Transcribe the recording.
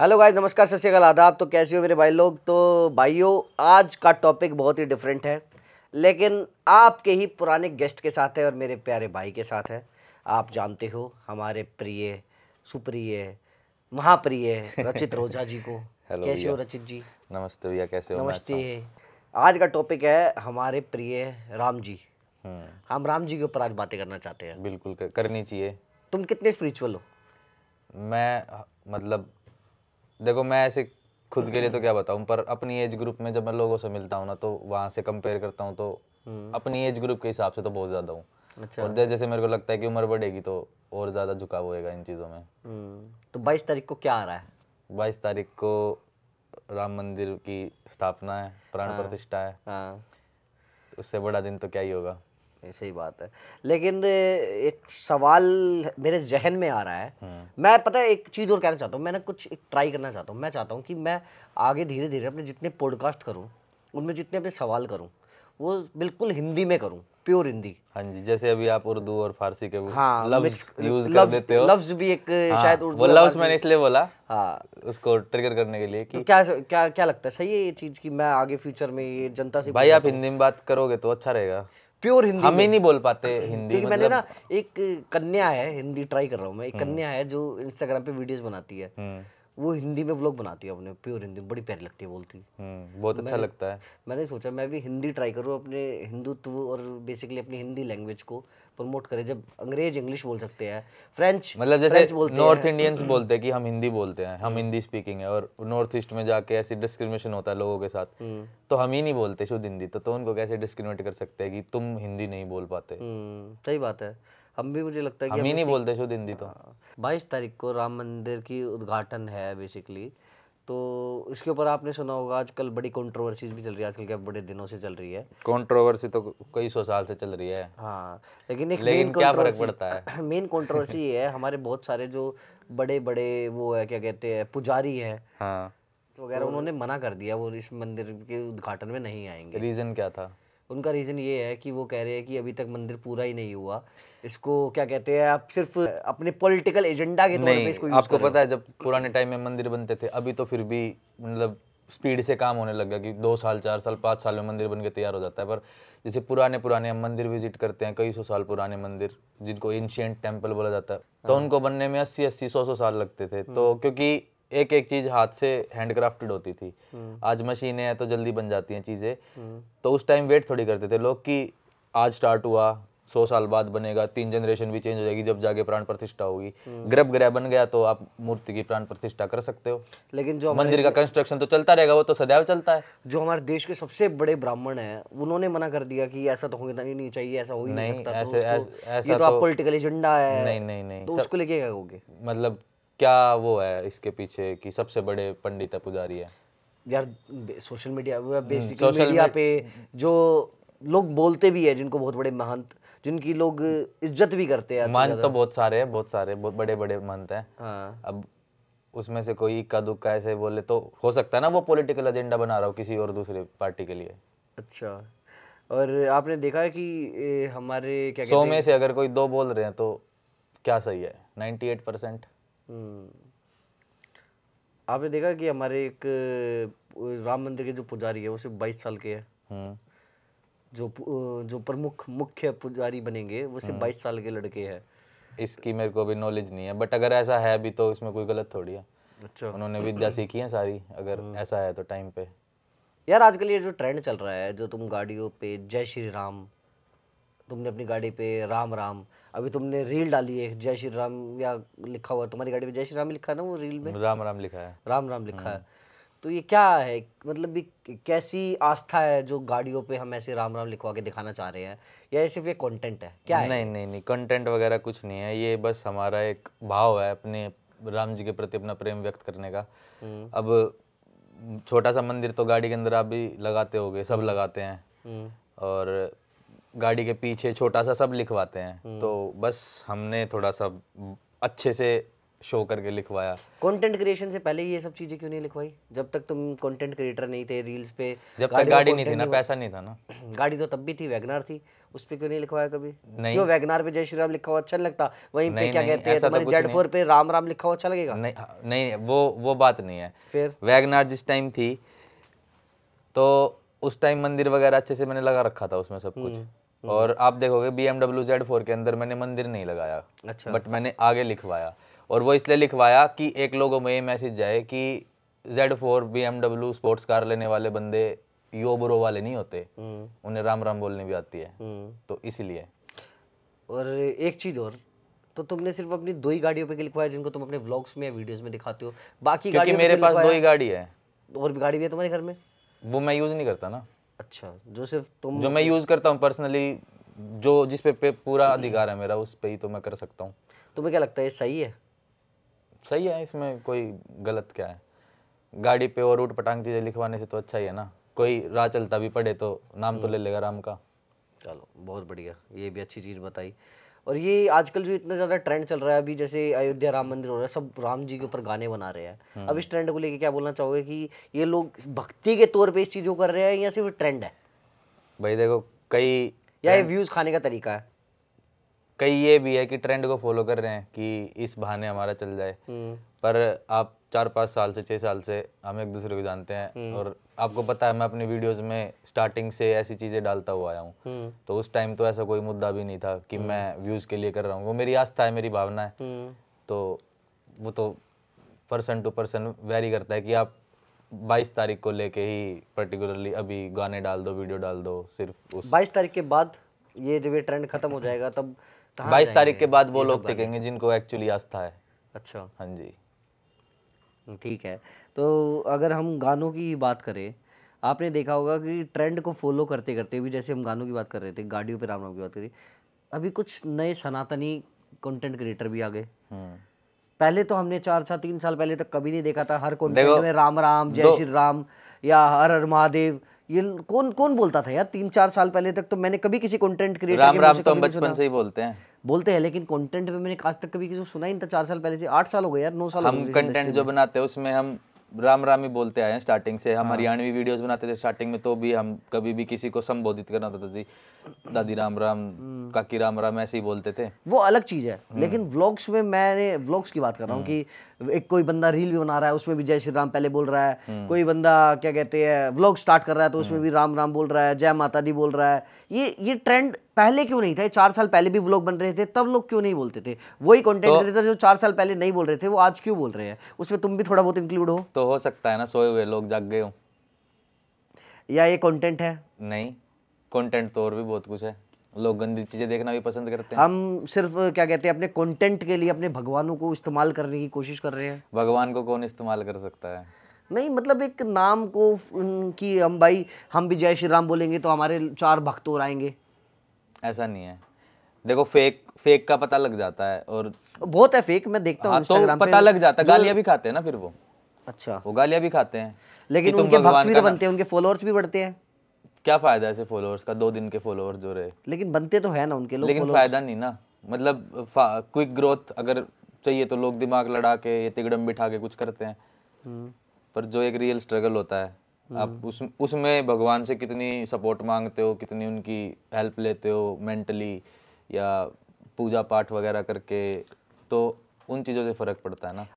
Hello guys नमस्कार सत श्रीकाल आदाब तो कैसे हो मेरे भाई लोग तो भाइयों आज का टॉपिक बहुत ही डिफरेंट है लेकिन आपके ही पुराने गेस्ट के साथ है और मेरे प्यारे भाई के साथ है आप जानते हो हमारे प्रिय सुप्रिय महाप्रिय रचित रोजा जी को कैसे हो रचित जी नमस्ते भैया कैसे हो नमस्ते अच्छा आज का टॉपिक है हमारे प्रिय राम जी हम्म। हम राम जी के ऊपर आज बातें करना चाहते हैं बिल्कुल करनी चाहिए तुम कितने स्पिरिचुअल हो मैं मतलब देखो मैं ऐसे खुद के लिए तो हम्म। क्या बताऊँ पर अपनी एज ग्रुप में जब मैं लोगों से मिलता हूँ ना तो वहां से कंपेयर करता हूँ तो हम्म। अपनी एज ग्रुप के हिसाब से तो बहुत ज़्यादा हूँ अच्छा और जैसे मेरे को लगता है कि उम्र बढ़ेगी तो और ज़्यादा झुकाव होएगा इन चीज़ों में हम्म। तो बाईस तारीख को क्या आ रहा है बाईस तारीख को राम मंदिर की स्थापना है प्राण हाँ। प्रतिष्ठा है हाँ। उससे बड़ा दिन तो क्या ही होगा नहीं सही बात है लेकिन एक सवाल मेरे जहन में आ रहा है हम्म। मैं पता है एक चीज़ और कहना चाहता हूँ मैंने कुछ एक ट्राई करना चाहता हूँ मैं चाहता हूँ कि मैं आगे धीरे धीरे अपने जितने पॉडकास्ट करूँ उनमें जितने अपने सवाल करूँ वो बिल्कुल हिंदी में करूँ प्योर हिंदी हाँ जी जैसे अभी आप उर्दू और फारसी के हाँ, यूज कर देते हो भी एक हाँ, शायद उर्दू वो मैंने इसलिए बोला हाँ उसको ट्रिगर करने के लिए कि तो क्या क्या क्या लगता है सही है ये चीज कि मैं आगे फ्यूचर में ये जनता से भाई आप तो? हिंदी में बात करोगे तो अच्छा रहेगा प्योर हिंदी हम ही नहीं बोल पाते हिंदी मतलब... मैंने ना एक कन्या है हिंदी ट्राई कर रहा हूँ मैं एक हम्म। कन्या है जो इंस्टाग्राम पे वीडियोस बनाती है हम्म। वो हिंदी में व्लॉग बनाती है अपने प्योर हिंदी में बड़ी प्यारी लगती है बोलती है हम्म, बहुत अच्छा लगता है मैंने सोचा मैं भी हिंदी ट्राई करूँ अपने हिंदुत्व और बेसिकली अपनी हिंदी लैंग्वेज को प्रमोट करें जब अंग्रेज इंग्लिश बोल सकते हैं फ्रेंच मतलब जैसे नॉर्थ इंडियंस बोलते हैं कि हम हिंदी बोलते हैं हम हिंदी स्पीकिंग है और नॉर्थ ईस्ट में जाके ऐसी डिस्क्रिमिनेशन होता है लोगों के साथ हम्म। तो हम ही नहीं बोलते शुद्ध हिंदी तो, तो उनको कैसे डिस्क्रिमिनेट कर सकते हैं कि तुम हिंदी नहीं बोल पाते हम्म, सही बात है हम भी मुझे लगता है कि हम ही नहीं बोलते दिन दी तो हाँ। बाईस तारीख को राम मंदिर की उद्घाटन है बेसिकली तो इसके ऊपर आपने सुना होगा आजकल बड़ी कंट्रोवर्सीज भी चल रही है आजकल क्या बड़े दिनों से चल रही है कंट्रोवर्सी तो कई सौ साल से चल रही है हाँ लेकिन एक लेकिन क्या फर्क पड़ता है मेन कंट्रोवर्सी ये है हमारे बहुत सारे जो बड़े बड़े वो है क्या कहते हैं पुजारी हैं हाँ तो वगैरह तो उन्होंने मना कर दिया वो इस मंदिर के उद्घाटन में नहीं आएंगे रीज़न क्या था उनका रीज़न ये है कि वो कह रहे हैं कि अभी तक मंदिर पूरा ही नहीं हुआ इसको क्या कहते हैं आप सिर्फ अपने पॉलिटिकल एजेंडा के तौर पे इसको आपको पता है जब पुराने टाइम में मंदिर बनते थे अभी तो फिर भी मतलब स्पीड से काम होने लग गया कि दो साल चार साल पाँच साल में मंदिर बन के तैयार हो जाता है पर जैसे पुराने पुराने हम मंदिर विजिट करते हैं कई सौ साल पुराने मंदिर जिनको एंशियंट टेम्पल बोला जाता है तो हाँ। उनको बनने में अस्सी अस्सी सौ सौ साल लगते थे तो हम्म। क्योंकि एक एक चीज हाथ से हैंडक्राफ्टेड होती थी हम्म। आज मशीनें हैं तो जल्दी बन जाती हैं चीज़ें हम्म। तो उस टाइम वेट थोड़ी करते थे लोग कि आज स्टार्ट हुआ सौ साल बाद बनेगा तीन जनरेशन भी चेंज हो जाएगी जब जाके प्राण प्रतिष्ठा होगी हम्म। ग्रब ग्रह बन गया तो आप मूर्ति की प्राण प्रतिष्ठा कर सकते हो लेकिन जो मंदिर का कंस्ट्रक्शन तो चलता रहेगा वो तो सदैव चलता है जो हमारे देश के सबसे बड़े ब्राह्मण है उन्होंने मना कर दिया कि ऐसा तो होना ही नहीं चाहिए ऐसा हो ही नहीं, नहीं सकता तो ऐसे, तो आप पोलिटिकल तो- एजेंडा है नहीं नहीं नहीं तो उसको लेके क्या होगे मतलब क्या वो है इसके पीछे की सबसे बड़े पंडित है पुजारी है यार सोशल मीडिया बेसिकली मीडिया पे जो लोग बोलते भी है जिनको बहुत बड़े महंत जिनकी लोग इज्जत भी करते हैं मंथ तो बहुत सारे हैं बहुत सारे बहुत बड़े बड़े मंथ हैं हाँ। अब उसमें से कोई इक्का दुक्का ऐसे बोले तो हो सकता है ना वो पॉलिटिकल एजेंडा बना रहा हो किसी और दूसरे पार्टी के लिए अच्छा और आपने देखा है कि हमारे क्या सौ में से अगर कोई दो बोल रहे हैं तो क्या सही है नाइन्टी एट परसेंट आपने देखा कि हमारे एक राम मंदिर के जो पुजारी है वो सिर्फ बाईस साल के हैं हम्म। जो जो प्रमुख मुख्य पुजारी बनेंगे वो सिर्फ हम्म। बाईस साल के लड़के हैं इसकी मेरे को अभी नॉलेज नहीं है बट अगर ऐसा है भी तो इसमें कोई गलत थोड़ी है अच्छा उन्होंने विद्या सीखी है सारी अगर हम्म। ऐसा है तो टाइम पे यार आजकल ये जो ट्रेंड चल रहा है जो तुम गाड़ियों पे जय श्री राम तुमने अपनी गाड़ी पे राम राम अभी तुमने रील डाली है जय श्री राम या लिखा हुआ तुम्हारी गाड़ी पे जय श्री राम लिखा है ना वो रील में राम राम लिखा है राम राम लिखा है हम्म। तो ये क्या है मतलब ये कैसी आस्था है जो गाड़ियों पे हम ऐसे राम राम लिखवा के दिखाना चाह रहे हैं या ये सिर्फ ये कंटेंट है क्या नहीं, है नहीं नहीं नहीं कंटेंट वगैरह कुछ नहीं है ये बस हमारा एक भाव है अपने राम जी के प्रति अपना प्रेम व्यक्त करने का हम्म। अब छोटा सा मंदिर तो गाड़ी के अंदर आप भी लगाते हो सब हम्म। लगाते हैं हम्म। और गाड़ी के पीछे छोटा सा सब लिखवाते हैं तो बस हमने थोड़ा सा अच्छे से शो करके लिखवाया कंटेंट क्रिएशन से पहले ये सब चीज़ें क्यों नहीं लिखवाई जब तक तुम कंटेंट क्रिएटर नहीं थे रील्स पे जब तक गाड़ी नहीं थी ना पैसा नहीं था ना गाड़ी तो तब भी थी वैगनार थी उस पर क्यों नहीं लिखवाया कभी नहीं क्यों वैगनार पे जय श्री राम लिखा हुआ अच्छा लगता वहीं पे क्या कहते हैं जेड तो फोर पे राम राम लिखा हुआ अच्छा लगेगा नहीं हाँ, नहीं वो वो बात नहीं है फिर वैगनार जिस टाइम थी तो उस टाइम मंदिर वगैरह अच्छे से मैंने लगा रखा था उसमें सब कुछ हम्म, हम्म। और आप देखोगे बी एमडब्ल्यू जेड फोर के अंदर मैंने मंदिर नहीं लगाया अच्छा बट मैंने आगे लिखवाया और वो इसलिए लिखवाया कि एक लोगों में ये मैसेज जाए कि Z four B M W sports car लेने वाले बंदे यो वाले नहीं होते हम्म। उन्हें राम राम बोलने भी आती है हम्म। तो इसलिए और एक चीज़ और तो तुमने सिर्फ अपनी दो ही गाड़ियों पे लिखवाया जिनको तुम अपने व्लॉग्स में या वीडियोस में दिखाते हो बाकी गाड़ी मेरे पास दो ही गाड़ी है और भी गाड़ी भी है तुम्हारे घर में वो मैं यूज़ नहीं करता ना अच्छा जो सिर्फ तुम जो मैं यूज़ करता हूँ पर्सनली जो जिस पे, पे पूरा अधिकार है मेरा उस पर ही तो मैं कर सकता हूँ तुम्हें क्या लगता है सही है सही है इसमें कोई गलत क्या है गाड़ी पे और उठ पटांग चीज़ें लिखवाने से तो अच्छा ही है ना कोई राह चलता भी पड़े तो नाम तो ले हम्म। लेगा राम का चलो बहुत बढ़िया ये भी अच्छी चीज़ बताई और ये आजकल जो इतना ज़्यादा ट्रेंड चल रहा है अभी जैसे अयोध्या राम मंदिर हो रहा है सब राम जी के ऊपर गाने बना रहे हैं हम्म। अब इस ट्रेंड को लेके क्या बोलना चाहोगे कि ये लोग भक्ति के तौर पे इस चीज़ को कर रहे हैं या सिर्फ ट्रेंड है भाई देखो कई या ये व्यूज़ खाने का तरीका है कई ये भी है कि ट्रेंड को फॉलो कर रहे हैं कि इस बहाने हमारा चल जाए हम्म। पर आप चार पाँच साल से छः साल से हम एक दूसरे को जानते हैं हम्म। और आपको पता है मैं अपनी वीडियोस में स्टार्टिंग से ऐसी चीज़ें डालता हुआ आया हूँ हम्म। तो उस टाइम तो ऐसा कोई मुद्दा भी नहीं था कि मैं व्यूज़ के लिए कर रहा हूँ वो मेरी आस्था है मेरी भावना है तो वो तो पर्सन टू पर्सन वेरी करता है कि आप 22 तारीख को लेके ही पर्टिकुलरली अभी गाने डाल दो वीडियो डाल दो सिर्फ उस 22 तारीख के बाद ये जब ये ट्रेंड खत्म हो जाएगा तब बाईस तारीख के बाद वो लोग टिकेंगे जिनको एक्चुअली आस्था है अच्छा हाँ जी हम्म, ठीक है तो अगर हम गानों की बात करें आपने देखा होगा कि ट्रेंड को फॉलो करते करते भी जैसे हम गानों की बात कर रहे थे गाड़ियों पे राम राम की बात करी अभी कुछ नए सनातनी कंटेंट क्रिएटर भी आ गए हम्म। पहले तो हमने चार चार तीन साल पहले तक कभी नहीं देखा था हर कंटेंट में राम राम जय श्री राम या हर हर महादेव ये कौन कौन बोलता था यार तीन चार साल पहले तक तो मैंने कभी किसी कंटेंट क्रिएटर राम राम तो हम बचपन से ही बोलते हैं बोलते हैं लेकिन कंटेंट में मैंने आज तक कभी किसी को सुना ही नहीं था चार साल पहले से आठ साल हो गए यार नौ साल हम कंटेंट जो बनाते हैं उसमें हम राम राम ही बोलते आए हैं स्टार्टिंग से हम हाँ। हरियाणवी वीडियोज बनाते थे स्टार्टिंग में तो भी हम कभी भी किसी को संबोधित करना होता था जी दादी राम राम हम्म। काकी राम राम ऐसे ही बोलते थे वो अलग चीज़ है हम्म। लेकिन व्लॉग्स में मैंने व्लॉग्स की बात कर रहा हूँ हम्म। कि एक कोई बंदा रील भी बना रहा है उसमें भी जय श्री राम पहले बोल रहा है कोई बंदा क्या कहते हैं व्लॉग स्टार्ट कर रहा है तो उसमें भी राम राम बोल रहा है जय माता दी बोल रहा है ये ये ट्रेंड पहले क्यों नहीं था चार साल पहले भी व्लॉग बन रहे थे तब लोग क्यों नहीं बोलते थे वही कॉन्टेंट तो, क्रिएटर जो चार साल पहले नहीं बोल रहे थे वो आज क्यों बोल रहे हैं उसमें तुम भी थोड़ा बहुत इंक्लूड हो तो हो सकता है ना सोए हुए लोग जाग गए हो या ये कॉन्टेंट है नहीं कंटेंट तो और भी बहुत कुछ है लोग गंदी चीज़ें देखना भी पसंद करते हैं हम सिर्फ क्या कहते हैं अपने कंटेंट के लिए अपने भगवानों को इस्तेमाल करने की कोशिश कर रहे हैं भगवान को कौन इस्तेमाल कर सकता है नहीं मतलब एक नाम को कि हम भाई हम भी जय श्री राम बोलेंगे तो हमारे चार भक्त और आएंगे ऐसा नहीं है देखो फेक फेक का पता लग जाता है और बहुत है फेक मैं देखता हूँ हाँ, तो पता लग जाता है गालियाँ भी खाते हैं ना फिर वो अच्छा वो गालियाँ भी खाते हैं लेकिन उनके भक्त भी तो बनते हैं उनके फॉलोअर्स भी बढ़ते हैं क्या फायदा ऐसे फॉलोअर्स का दो दिन के फॉलोअर्स जो रहे लेकिन बनते तो है ना उनके लोग लेकिन फायदा नहीं ना मतलब क्विक ग्रोथ अगर चाहिए तो लोग दिमाग लड़ा के ये तिगड़म बिठा के कुछ करते हैं हम्म। पर जो एक रियल स्ट्रगल होता है हम्म। आप उस उसमें भगवान से कितनी सपोर्ट मांगते हो कितनी उनकी हेल्प लेते हो मेंटली या पूजा पाठ वगैरह करके तो उन चीज़ों से फ़र्क पड़ता है ना